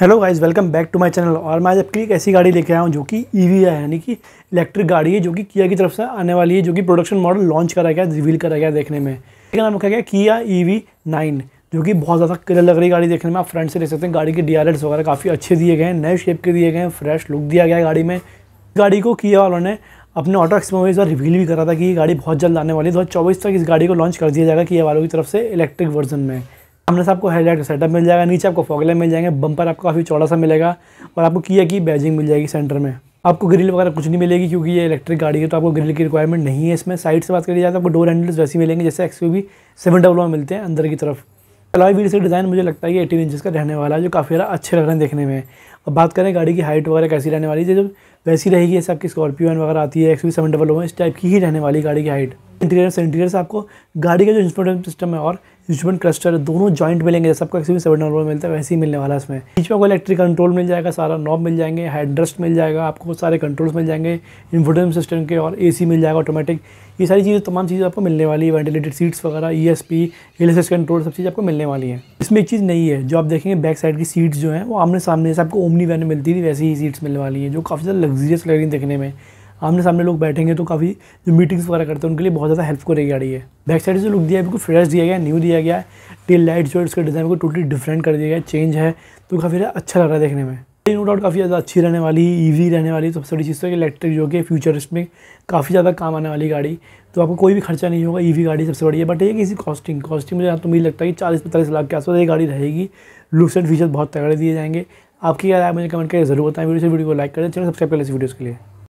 hello guys welcome back to my channel और मैं आज आपकी एक ऐसी गाड़ी लेके आया हूँ जो कि ईवी e है यानी कि इलेक्ट्रिक गाड़ी है जो कि किया की तरफ से आने वाली है जो कि प्रोडक्शन मॉडल लॉन्च करा गया रिवील करा गया देखने में इसका नाम रखा गया किया ईवी नाइन जो कि बहुत ज़्यादा क्लियर लग रही गाड़ी देखने में आप फ्रंट से देख सकते हैं गाड़ी के डी वगैरह काफ़ी अच्छे दिए गए नए शेप के दिए गए फ्रेश लुक दिया गया गाड़ी में गाड़ी को किया वालों ने अपने ऑटो एक्सपो में इस बार रिवील भी करा था कि ये गाड़ी बहुत जल्द आने वाली है दो तक इस गाड़ी को लॉन्च कर दिया जाएगा किया वालों की तरफ से इलेक्ट्रिक वर्जन में सामने से आपको हेडलाइट का सेटअप मिल जाएगा नीचे आपको फॉगलाइट मिल जाएंगे बम्पर आपको काफ़ी चौड़ा सा मिलेगा और आपको किया की बैजिंग मिल जाएगी सेंटर में आपको ग्रिल वगैरह कुछ नहीं मिलेगी क्योंकि ये इलेक्ट्रिक गाड़ी है तो आपको ग्रिल की रिक्वायरमेंट नहीं है इसमें साइड से बात करी जाए तो आपको डोर हैंडल्स वैसे मिलेंगे जैसे एक्स यू सेवन डब्लू में मिलते हैं अंदर की तरफ अलॉय व्हील से डिज़ाइन मुझे लगता है कि एटीन इंचज़ का रहने वाला है जो काफ़ी ज़्यादा अच्छे लग रहे हैं देखने में अब बात करें गाड़ी की हाइट वगैरह कैसी रहने वाली है जब वैसी रहेगी जैसे आपकी स्कॉर्पियो वगैरह आती है X V seven double O इस टाइप की ही रहने वाली गाड़ी की हाइट इंटीरियर से इंटीरियर से आपको गाड़ी का जो इंस्ट्रूमेंट सिस्टम है और इंस्ट्रूमेंट क्लस्टर दोनों जॉइंट मिलेंगे जैसे आपको एक्सवी सेवन नंबर मिलता है वैसे ही मिलने वाला है इसमें बीच में आपको इलेक्ट्रिक कंट्रोल मिल जाएगा सारा नॉब मिल जाएंगे हेडरेस्ट मिल जाएगा आपको सारे कंट्रोल्स मिल जाएंगे इन्फोटेम सिस्टम के और ए मिल जाएगा ऑटोमेटिक ये सारी चीज़ें तमाम चीज़ें आपको मिलने वाली है वेंटिलेटेड सीट्स वगैरह ई एस पी कंट्रोल सब चीज़ आपको मिलने वाली है इसमें एक चीज़ नहीं है जो आप देखेंगे बैक साइड की सीट्स जो हैं वो आमने सामने से आपको ओमनी वैन मिलती थी वैसी ही सीट्स मिलने वाली है जो काफ़ी ज़्यादा लग्जरियस लग रही है देखने में आमने सामने लोग बैठेंगे तो काफ़ी जो मीटिंग्स वगैरह करते हैं उनके लिए बहुत ज़्यादा हेल्प करेगी गाड़ी है बैक साइड जो लुक दिया है बिल्कुल फ्रेश दिया गया न्यू दिया गया है टेल लाइट जो है उसका डिज़ाइन को टोटली डिफरेंट कर दिया गया चेंज है तो काफ़ी अच्छा लग रहा है देखने में नो डाउट काफ़ी ज़्यादा अच्छी रहने वाली ईवी रहने वाली सबसे बड़ी चीज़ तो इलेक्ट्रिक जो कि फ्यूचर इसमें काफ़ी ज़्यादा काम आने वाली गाड़ी तो आपको कोई भी खर्चा नहीं होगा ईवी गाड़ी सबसे बड़ी है बट ये किसी कॉस्टिंग कॉस्टिंग मुझे तो मुझे लगता है कि चालीस पैंतालीस लाख के आसपास ये गाड़ी रहेगी लुक्स एंड फीचर बहुत तगड़े दिए जाएंगे आपकी क्या राय मुझे कमेंट करके जरूर बताएं वीडियो से वीडियो को लाइक करें चलो सब्सक्राइब करें इस वीडियो के लिए